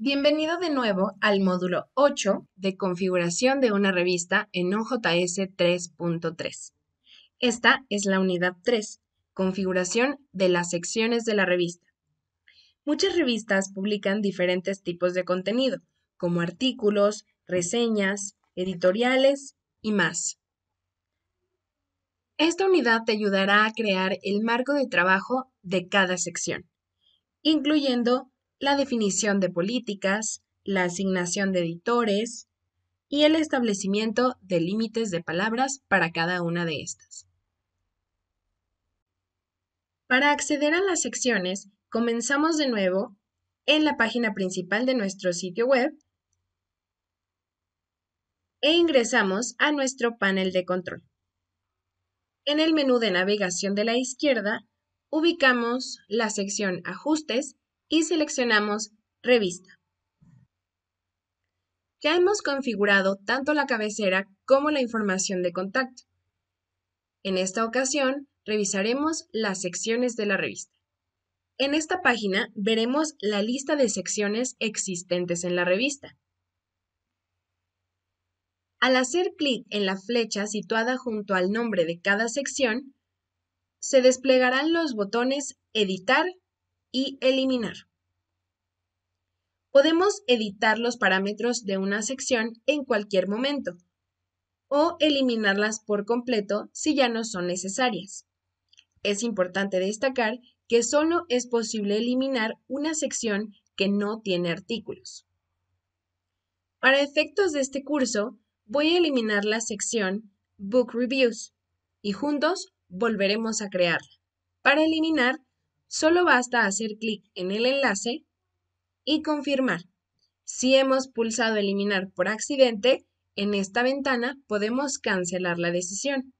Bienvenido de nuevo al módulo 8 de configuración de una revista en OJS 3.3. Esta es la unidad 3, configuración de las secciones de la revista. Muchas revistas publican diferentes tipos de contenido, como artículos, reseñas, editoriales y más. Esta unidad te ayudará a crear el marco de trabajo de cada sección, incluyendo la definición de políticas, la asignación de editores y el establecimiento de límites de palabras para cada una de estas. Para acceder a las secciones, comenzamos de nuevo en la página principal de nuestro sitio web e ingresamos a nuestro panel de control. En el menú de navegación de la izquierda, ubicamos la sección Ajustes y seleccionamos Revista. Ya hemos configurado tanto la cabecera como la información de contacto. En esta ocasión, revisaremos las secciones de la revista. En esta página veremos la lista de secciones existentes en la revista. Al hacer clic en la flecha situada junto al nombre de cada sección, se desplegarán los botones Editar y eliminar. Podemos editar los parámetros de una sección en cualquier momento o eliminarlas por completo si ya no son necesarias. Es importante destacar que solo es posible eliminar una sección que no tiene artículos. Para efectos de este curso, voy a eliminar la sección Book Reviews y juntos volveremos a crearla para eliminar Solo basta hacer clic en el enlace y confirmar. Si hemos pulsado eliminar por accidente, en esta ventana podemos cancelar la decisión.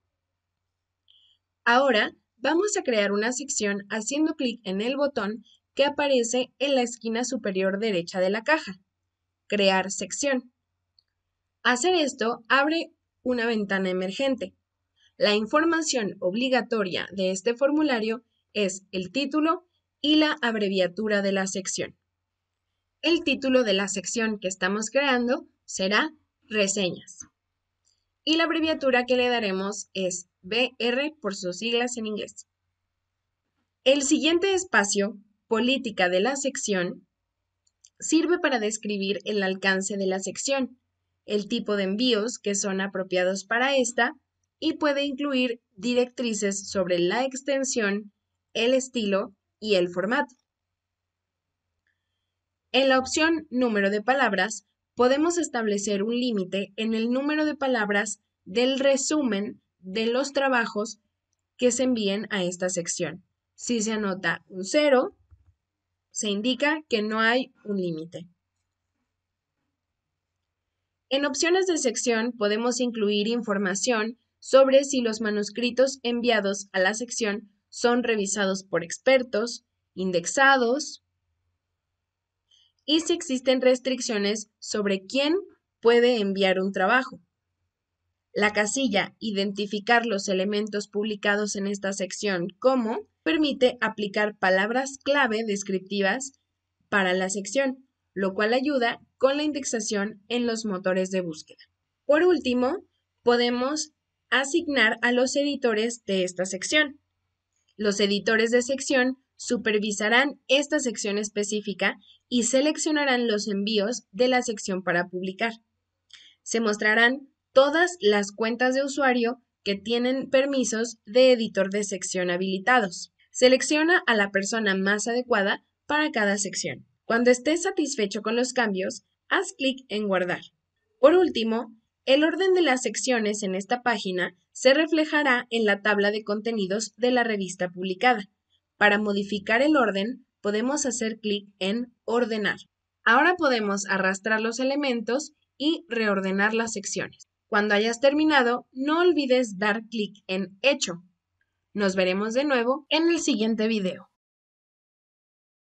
Ahora vamos a crear una sección haciendo clic en el botón que aparece en la esquina superior derecha de la caja. Crear sección. Hacer esto abre una ventana emergente. La información obligatoria de este formulario es el título y la abreviatura de la sección. El título de la sección que estamos creando será Reseñas. Y la abreviatura que le daremos es BR por sus siglas en inglés. El siguiente espacio, Política de la sección, sirve para describir el alcance de la sección, el tipo de envíos que son apropiados para esta y puede incluir directrices sobre la extensión, el estilo y el formato. En la opción número de palabras, podemos establecer un límite en el número de palabras del resumen de los trabajos que se envíen a esta sección. Si se anota un cero, se indica que no hay un límite. En opciones de sección podemos incluir información sobre si los manuscritos enviados a la sección son revisados por expertos, indexados y si existen restricciones sobre quién puede enviar un trabajo. La casilla Identificar los elementos publicados en esta sección como permite aplicar palabras clave descriptivas para la sección, lo cual ayuda con la indexación en los motores de búsqueda. Por último, podemos asignar a los editores de esta sección. Los editores de sección supervisarán esta sección específica y seleccionarán los envíos de la sección para publicar. Se mostrarán todas las cuentas de usuario que tienen permisos de editor de sección habilitados. Selecciona a la persona más adecuada para cada sección. Cuando estés satisfecho con los cambios, haz clic en Guardar. Por último, el orden de las secciones en esta página se reflejará en la tabla de contenidos de la revista publicada. Para modificar el orden, podemos hacer clic en Ordenar. Ahora podemos arrastrar los elementos y reordenar las secciones. Cuando hayas terminado, no olvides dar clic en Hecho. Nos veremos de nuevo en el siguiente video.